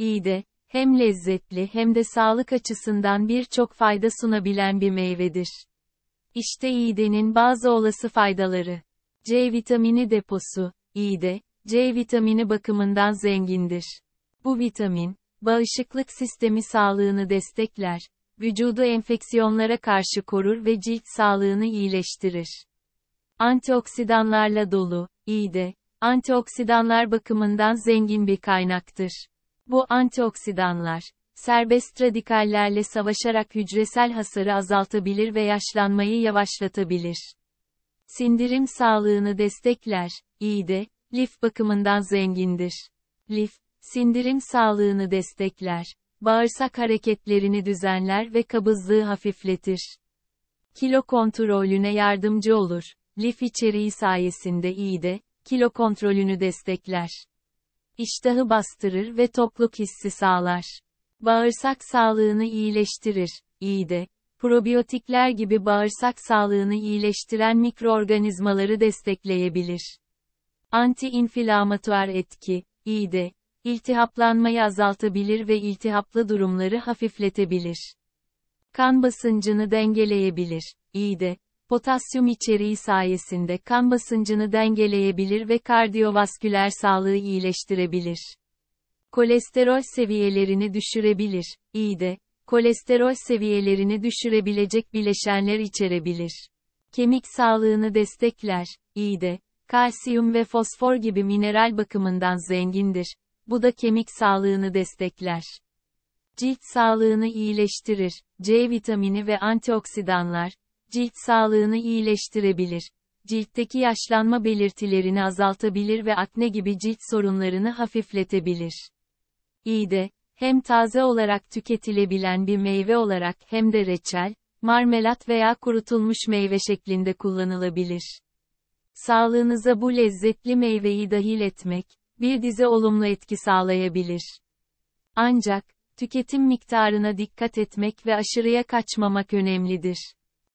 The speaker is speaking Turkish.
iyi de, hem lezzetli hem de sağlık açısından birçok fayda sunabilen bir meyvedir. İşte iğdenin bazı olası faydaları. C vitamini deposu, iğde, C vitamini bakımından zengindir. Bu vitamin, bağışıklık sistemi sağlığını destekler, vücudu enfeksiyonlara karşı korur ve cilt sağlığını iyileştirir. Antioksidanlarla dolu, iğde, antioksidanlar bakımından zengin bir kaynaktır. Bu antioksidanlar, serbest radikallerle savaşarak hücresel hasarı azaltabilir ve yaşlanmayı yavaşlatabilir. Sindirim sağlığını destekler, iyi de, lif bakımından zengindir. Lif, sindirim sağlığını destekler, bağırsak hareketlerini düzenler ve kabızlığı hafifletir. Kilo kontrolüne yardımcı olur, lif içeriği sayesinde iyi de, kilo kontrolünü destekler iştahı bastırır ve tokluk hissi sağlar. Bağırsak sağlığını iyileştirir. İyi de, probiyotikler gibi bağırsak sağlığını iyileştiren mikroorganizmaları destekleyebilir. Anti-inflamatuar etki, iyi de, iltihaplanmayı azaltabilir ve iltihaplı durumları hafifletebilir. Kan basıncını dengeleyebilir. İyi de, potasyum içeriği sayesinde kan basıncını dengeleyebilir ve kardiyovasküler sağlığı iyileştirebilir. Kolesterol seviyelerini düşürebilir. İyi de, kolesterol seviyelerini düşürebilecek bileşenler içerebilir. Kemik sağlığını destekler. İyi de, kalsiyum ve fosfor gibi mineral bakımından zengindir. Bu da kemik sağlığını destekler. Cilt sağlığını iyileştirir. C vitamini ve antioksidanlar, cilt sağlığını iyileştirebilir. Ciltteki yaşlanma belirtilerini azaltabilir ve akne gibi cilt sorunlarını hafifletebilir. İyi de, hem taze olarak tüketilebilen bir meyve olarak hem de reçel, marmelat veya kurutulmuş meyve şeklinde kullanılabilir. Sağlığınıza bu lezzetli meyveyi dahil etmek, bir dize olumlu etki sağlayabilir. Ancak, tüketim miktarına dikkat etmek ve aşırıya kaçmamak önemlidir.